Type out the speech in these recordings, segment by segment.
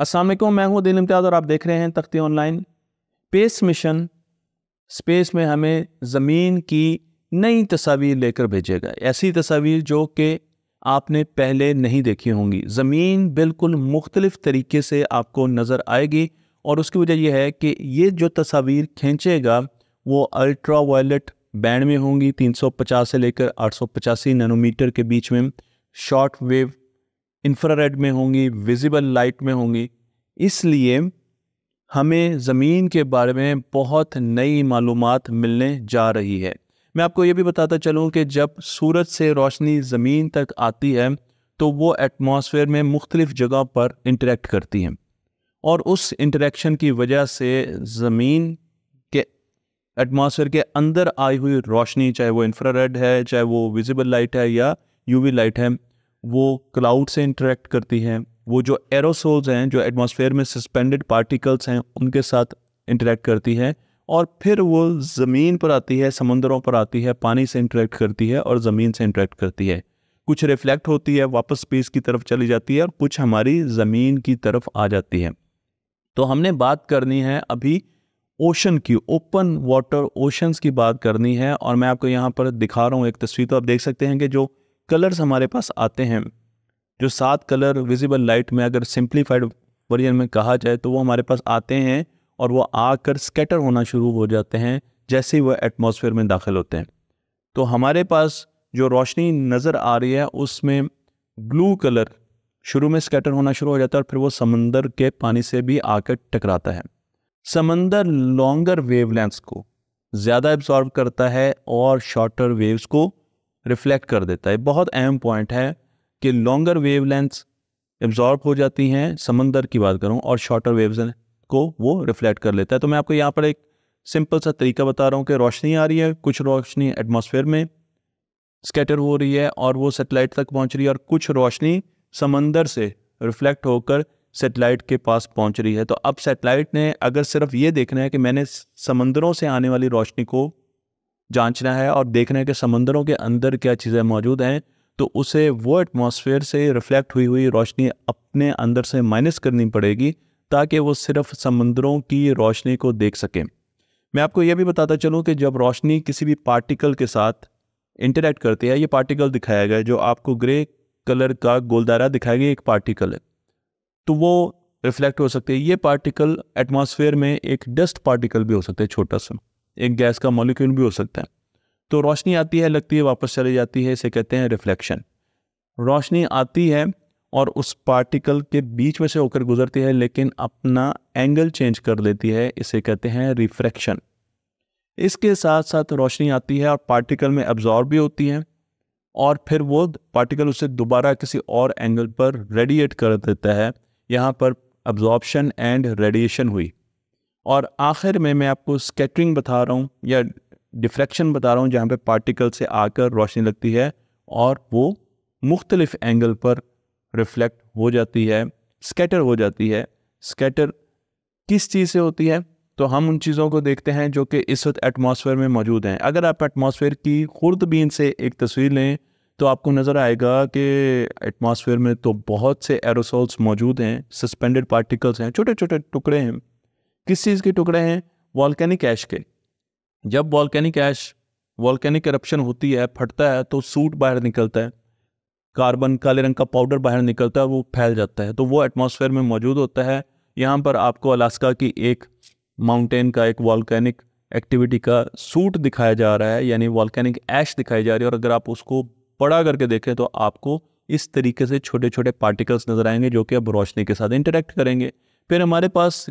असल मैं हूँ दिल इम्तियाज़ और आप देख रहे हैं तख्ती ऑनलाइन स्पेस मिशन स्पेस में हमें ज़मीन की नई तस्वीर लेकर भेजेगा ऐसी तस्वीर जो कि आपने पहले नहीं देखी होंगी ज़मीन बिल्कुल मुख्तलिफ तरीके से आपको नज़र आएगी और उसकी वजह यह है कि ये जो तस्वीर खींचेगा वो अल्ट्रा वायलेट बैंड में होंगी 350 से लेकर आठ नैनोमीटर के बीच में शॉर्ट वेव इंफ्रारेड में होंगी विजिबल लाइट में होंगी इसलिए हमें ज़मीन के बारे में बहुत नई मालूम मिलने जा रही है मैं आपको ये भी बताता चलूँ कि जब सूरज से रोशनी ज़मीन तक आती है तो वो एटमॉस्फेयर में मुख्तलिफ़ जगह पर इंटरेक्ट करती हैं और उस इंटरेक्शन की वजह से ज़मीन के एटमॉस्फेयर के अंदर आई हुई रोशनी चाहे वो इंफ्रारेड है चाहे वो विजिबल लाइट है या यूवी लाइट है वो क्लाउड से इंटरेक्ट करती है वो जो एरोसोल्स हैं जो एटमॉस्फेयर में सस्पेंडेड पार्टिकल्स हैं उनके साथ इंटरेक्ट करती है और फिर वो ज़मीन पर आती है समुद्रों पर आती है पानी से इंटरेक्ट करती है और ज़मीन से इंटरेक्ट करती है कुछ रिफ्लेक्ट होती है वापस स्पेस की तरफ चली जाती है और कुछ हमारी ज़मीन की तरफ आ जाती है तो हमने बात करनी है अभी ओशन की ओपन वाटर ओशंस की बात करनी है और मैं आपको यहाँ पर दिखा रहा हूँ एक तस्वीर तो आप देख सकते हैं कि जो कलर्स हमारे पास आते हैं जो सात कलर विजिबल लाइट में अगर सिंप्लीफाइड वर्जन में कहा जाए तो वो हमारे पास आते हैं और वो आकर स्केटर होना शुरू हो जाते हैं जैसे ही वह एटमोसफेयर में दाखिल होते हैं तो हमारे पास जो रोशनी नज़र आ रही है उसमें ब्लू कलर शुरू में स्कैटर होना शुरू हो जाता है और फिर वो समंदर के पानी से भी आकर टकराता है समंदर लॉन्गर वेवलेंथ्स को ज़्यादा एब्जॉर्व करता है और शॉर्टर वेव्स को रिफ्लेक्ट कर देता है बहुत अहम पॉइंट है कि लॉन्गर वेव लेंथ एब्जॉर्ब हो जाती हैं समंदर की बात करूँ और शॉर्टर वेव्स को वो रिफ्लेक्ट कर लेता है तो मैं आपको यहाँ पर एक सिंपल सा तरीका बता रहा हूँ कि रोशनी आ रही है कुछ रोशनी एटमॉस्फेयर में स्कैटर हो रही है और वो सेटेलाइट तक पहुँच रही है और कुछ रोशनी समंदर से रिफ्लेक्ट होकर सेटेलाइट के पास पहुँच रही है तो अब सेटेलाइट ने अगर सिर्फ ये देखना है कि मैंने समंदरों से आने वाली रोशनी को जांचना है और देखना है कि समंदरों के अंदर क्या चीज़ें मौजूद हैं तो उसे वो एटमॉस्फेयर से रिफ्लेक्ट हुई हुई रोशनी अपने अंदर से माइनस करनी पड़ेगी ताकि वो सिर्फ समंदरों की रोशनी को देख सकें मैं आपको यह भी बताता चलूँ कि जब रोशनी किसी भी पार्टिकल के साथ इंटरेक्ट करती है ये पार्टिकल दिखाया गया जो आपको ग्रे कलर का गोलदारा दिखाया गया एक पार्टिकल है तो वो रिफ्लेक्ट हो सकते हैं ये पार्टिकल एटमॉस्फेयर में एक डस्ट पार्टिकल भी हो सकते हैं छोटा सा एक गैस का मॉलिक्यूल भी हो सकता है तो रोशनी आती है लगती है वापस चली जाती है इसे कहते हैं रिफ्लेक्शन रोशनी आती है और उस पार्टिकल के बीच में से होकर गुजरती है लेकिन अपना एंगल चेंज कर लेती है इसे कहते हैं रिफ्रैक्शन इसके साथ साथ रोशनी आती है और पार्टिकल में एब्जॉर्ब भी होती है और फिर वो पार्टिकल उसे दोबारा किसी और एंगल पर रेडिएट कर देता है यहाँ पर एब्जॉर्बशन एंड रेडिएशन हुई और आखिर में मैं आपको स्केटरिंग बता रहा हूँ या डिफ्रैक्शन बता रहा हूँ जहाँ पे पार्टिकल से आकर रोशनी लगती है और वो मुख्तलिफ एंगल पर रिफ्लेक्ट हो जाती है स्केटर हो जाती है स्केटर किस चीज़ से होती है तो हम उन चीज़ों को देखते हैं जो कि इस वक्त एटमॉस्फेयर में मौजूद हैं अगर आप एटमॉस्फेयर की खुर्दबीन से एक तस्वीर लें तो आपको नज़र आएगा कि एटमॉस्फेयर में तो बहुत से एरोसोल्स मौजूद हैं सस्पेंडेड पार्टिकल्स हैं छोटे छोटे टुकड़े हैं किस चीज़ के टुकड़े हैं वॉल्केनिक ऐश के जब वॉलकैनिक ऐश वॉलकैनिक करप्शन होती है फटता है तो सूट बाहर निकलता है कार्बन काले रंग का पाउडर बाहर निकलता है वो फैल जाता है तो वो एटमॉस्फेयर में मौजूद होता है यहाँ पर आपको अलास्का की एक माउंटेन का एक वॉलकैनिक एक्टिविटी का सूट दिखाया जा रहा है यानी वॉलकैनिक ऐश दिखाई जा रही है और अगर आप उसको बड़ा करके देखें तो आपको इस तरीके से छोटे छोटे पार्टिकल्स नज़र आएंगे जो कि अब रोशनी के साथ इंटरेक्ट करेंगे फिर हमारे पास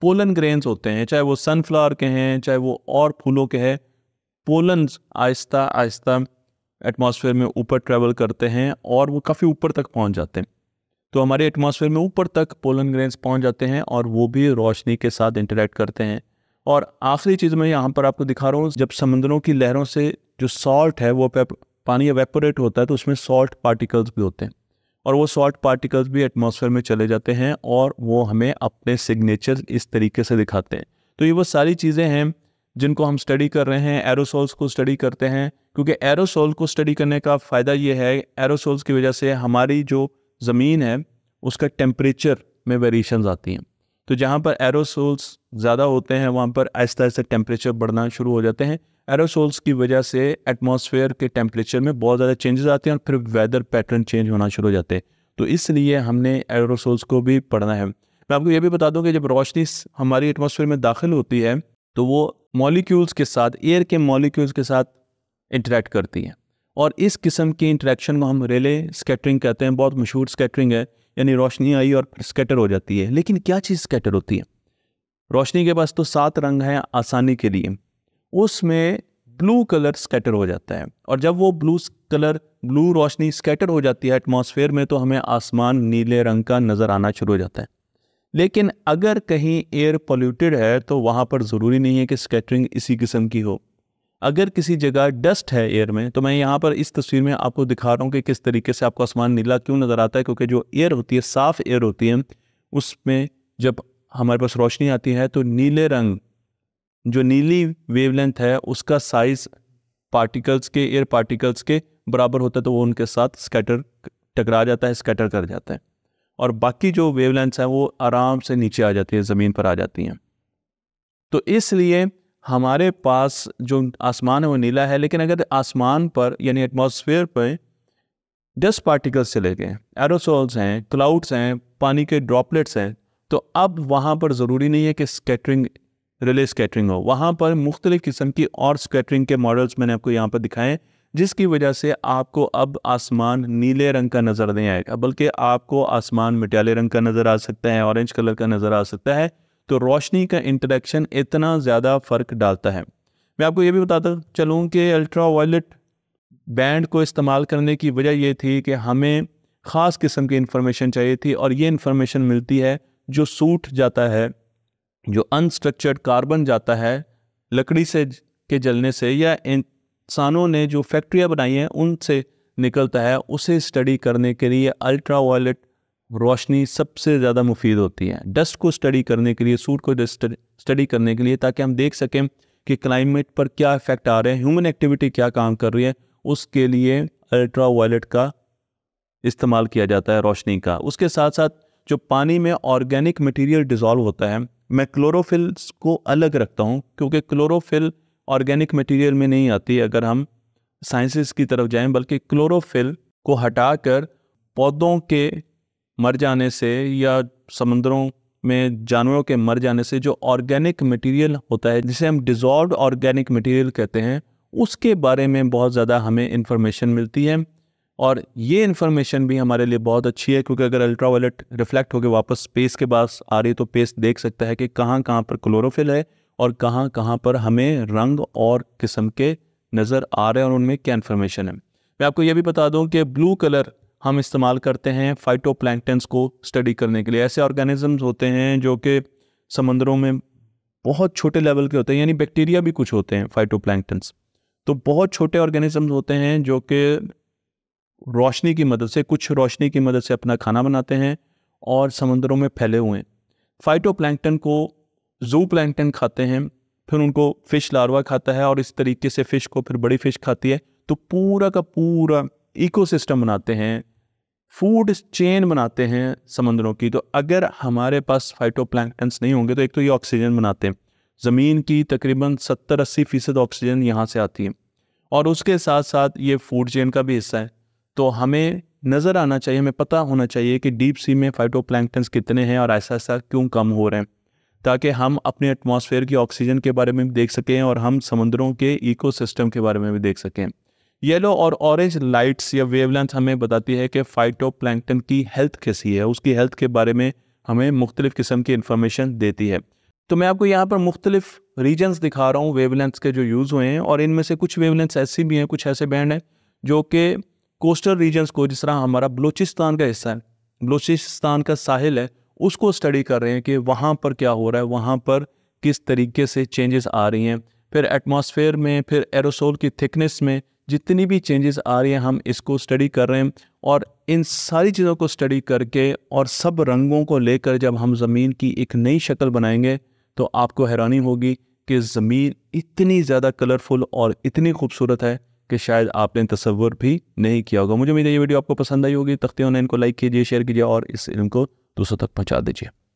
पोलन ग्रेन्स होते हैं चाहे वो सनफ्लावर के हैं चाहे वो और फूलों के हैं पोलन आहिस्ता आहिस्ता एटमॉस्फेयर में ऊपर ट्रैवल करते हैं और वो काफ़ी ऊपर तक पहुंच जाते हैं तो हमारे एटमॉस्फेयर में ऊपर तक पोलन ग्रेन्स पहुंच जाते हैं और वो भी रोशनी के साथ इंटरेक्ट करते हैं और आखिरी चीज़ मैं यहाँ पर आपको दिखा रहा हूँ जब समुद्रों की लहरों से जो सॉल्ट है वो पानी एवेपोरेट होता है तो उसमें सॉल्ट पार्टिकल्स भी होते हैं और वो सॉल्ट पार्टिकल्स भी एटमॉस्फेयर में चले जाते हैं और वो हमें अपने सिग्नेचर इस तरीके से दिखाते हैं तो ये वो सारी चीज़ें हैं जिनको हम स्टडी कर रहे हैं एरोसोल्स को स्टडी करते हैं क्योंकि एरोसोल को स्टडी करने का फ़ायदा ये है एरोसोल्स की वजह से हमारी जो ज़मीन है उसका टेम्परेचर में वेरिएशन आती हैं तो जहाँ पर एरोसोल्स ज़्यादा होते हैं वहाँ पर आहिस्ता आहिस्ता टेम्परेचर बढ़ना शुरू हो जाते हैं एरोसोल्स की वजह से एटमॉस्फेयर के टेम्परेचर में बहुत ज़्यादा चेंजेस आते हैं और फिर वेदर पैटर्न चेंज होना शुरू हो जाते हैं तो इसलिए हमने एरोसोल्स को भी पढ़ना है मैं आपको ये भी बता दूँ कि जब रोशनी हमारी एटमोसफेयर में दाखिल होती है तो वो मॉलिक्यूल्स के साथ एयर के मॉलिक्यूल्स के साथ इंटरेक्ट करती है और इस किस्म की इंटरेक्शन को हम रेले स्कैटरिंग कहते हैं बहुत मशहूर स्कैटरिंग है यानी रोशनी आई और फिर स्कैटर हो जाती है लेकिन क्या चीज़ स्कैटर होती है रोशनी के पास तो सात रंग हैं आसानी के लिए उसमें ब्लू कलर स्कैटर हो जाता है और जब वो ब्लू कलर ब्लू रोशनी स्कैटर हो जाती है एटमॉस्फेयर में तो हमें आसमान नीले रंग का नज़र आना शुरू हो जाता है लेकिन अगर कहीं एयर पोल्यूटेड है तो वहाँ पर ज़रूरी नहीं है कि स्कैटरिंग इसी किस्म की हो अगर किसी जगह डस्ट है एयर में तो मैं यहाँ पर इस तस्वीर में आपको दिखा रहा हूँ कि किस तरीके से आपको आसमान नीला क्यों नज़र आता है क्योंकि जो एयर होती है साफ़ एयर होती है उसमें जब हमारे पास रोशनी आती है तो नीले रंग जो नीली वेवलेंथ है उसका साइज़ पार्टिकल्स के एयर पार्टिकल्स के बराबर होता है तो वो उनके साथ स्कैटर टकरा जाता है स्कैटर कर जाता है और बाकी जो वेवलेंथ्स हैं वो आराम से नीचे आ जाती है ज़मीन पर आ जाती हैं तो इसलिए हमारे पास जो आसमान है वो नीला है लेकिन अगर आसमान पर यानी एटमॉस्फेयर पर डस्ट पार्टिकल्स चले गए एरोसोल्स हैं क्लाउड्स हैं पानी के ड्रॉपलेट्स हैं तो अब वहाँ पर ज़रूरी नहीं है कि स्केटरिंग रिले स्केटरिंग हो वहाँ पर मुख्तलिफ़ किस्म की और स्केटरिंग के मॉडल्स मैंने आपको यहाँ पर दिखाएं जिसकी वजह से आपको अब आसमान नीले रंग का नज़र नहीं आएगा बल्कि आपको आसमान मिटाले रंग का नज़र आ सकता है ऑरेंज कलर का नज़र आ सकता है तो रोशनी का इंटरेक्शन इतना ज़्यादा फ़र्क डालता है मैं आपको ये भी बताता चलूँ कि अल्ट्रा वायलेट बैंड को इस्तेमाल करने की वजह यह थी कि हमें ख़ास किस्म की इन्फॉर्मेशन चाहिए थी और ये इन्फॉर्मेशन मिलती है जो सूट जाता है जो अनस्ट्रक्चर्ड कार्बन जाता है लकड़ी से के जलने से या इंसानों ने जो फैक्ट्रियाँ बनाई हैं उनसे निकलता है उसे स्टडी करने के लिए अल्ट्रा वायलेट रोशनी सबसे ज़्यादा मुफीद होती है डस्ट को स्टडी करने के लिए सूट को स्टडी करने के लिए ताकि हम देख सकें कि क्लाइमेट पर क्या इफेक्ट आ रहे हैं ह्यूमन एक्टिविटी क्या काम कर रही है उसके लिए अल्ट्रा वायलेट का इस्तेमाल किया जाता है रोशनी का उसके साथ साथ जो पानी में ऑर्गेनिक मटेरियल डिज़ोल्व होता है मैं क्लोरोफिल्स को अलग रखता हूँ क्योंकि क्लोरोफिल ऑर्गेनिक मटेरियल में नहीं आती अगर हम साइंसिस की तरफ जाएं बल्कि क्लोरोफिल को हटाकर पौधों के मर जाने से या समुद्रों में जानवरों के मर जाने से जो ऑर्गेनिक मटेरियल होता है जिसे हम डिजॉल्व ऑर्गेनिक मटेरियल कहते हैं उसके बारे में बहुत ज़्यादा हमें इन्फॉर्मेशन मिलती है और ये इन्फॉर्मेशन भी हमारे लिए बहुत अच्छी है क्योंकि अगर अल्ट्रा वायलेट रिफ्लेक्ट होकर वापस स्पेस के पास आ रही है तो पेस देख सकता है कि कहाँ कहाँ पर क्लोरोफिल है और कहाँ कहाँ पर हमें रंग और किस्म के नज़र आ रहे हैं और उनमें क्या इन्फॉर्मेशन है मैं आपको यह भी बता दूं कि ब्लू कलर हम इस्तेमाल करते हैं फाइटो को स्टडी करने के लिए ऐसे ऑर्गेनिजम्स होते हैं जो कि समंदरों में बहुत छोटे लेवल के होते हैं यानी बैक्टीरिया भी कुछ होते हैं फाइटो तो बहुत छोटे ऑर्गेनिजम्स होते हैं जो कि रोशनी की मदद से कुछ रोशनी की मदद से अपना खाना बनाते हैं और समंदरों में फैले हुए हैं फाइटो को जू प्लैंक्टन खाते हैं फिर उनको फ़िश लार्वा खाता है और इस तरीके से फ़िश को फिर बड़ी फ़िश खाती है तो पूरा का पूरा इकोसिस्टम बनाते हैं फूड चेन बनाते हैं समंदरों की तो अगर हमारे पास फाइटो नहीं होंगे तो एक तो ये ऑक्सीजन बनाते हैं ज़मीन की तकरीबन सत्तर अस्सी फ़ीसद ऑक्सीजन यहाँ से आती है और उसके साथ साथ ये फूड चेन का भी हिस्सा है तो हमें नज़र आना चाहिए हमें पता होना चाहिए कि डीप सी में फाइटो कितने हैं और ऐसा ऐसा क्यों कम हो रहे हैं ताकि हम अपने एटमॉस्फेयर की ऑक्सीजन के बारे में भी देख सकें और हम समंदरों के इकोसिस्टम के बारे में भी देख सकें येलो और ऑरेंज लाइट्स या वेवलेंथ हमें बताती है कि फाइटोप्लैंकटन की हेल्थ कैसी है उसकी हेल्थ के बारे में हमें मुख्तलिफ़ किस्म की इन्फॉर्मेशन देती है तो मैं आपको यहाँ पर मुख्तलिफ रीजन्स दिखा रहा हूँ वेवलेंथ्स के जो यूज़ हुए हैं और इनमें से कुछ वेवलेंथ्स ऐसी भी हैं कुछ ऐसे बैंड हैं जो कि कोस्टल रीजन्स को जिस तरह हमारा बलूचिस्तान का हिस्सा है बलूचिस्तान का साहिल है उसको स्टडी कर रहे हैं कि वहाँ पर क्या हो रहा है वहाँ पर किस तरीके से चेंजेस आ रही हैं फिर एटमॉस्फेयर में फिर एरोसोल की थिकनेस में जितनी भी चेंजेस आ रही हैं हम इसको स्टडी कर रहे हैं और इन सारी चीज़ों को स्टडी करके और सब रंगों को लेकर जब हम ज़मीन की एक नई शक्ल बनाएंगे तो आपको हैरानी होगी कि ज़मीन इतनी ज़्यादा कलरफुल और इतनी खूबसूरत है कि शायद आपने तस्वुर भी नहीं किया होगा मुझे उम्मीद है ये वीडियो आपको पसंद आई होगी तख्तियों ने इनको लाइक कीजिए शेयर कीजिए और इस इनको को दूसरों तक पहुँचा दीजिए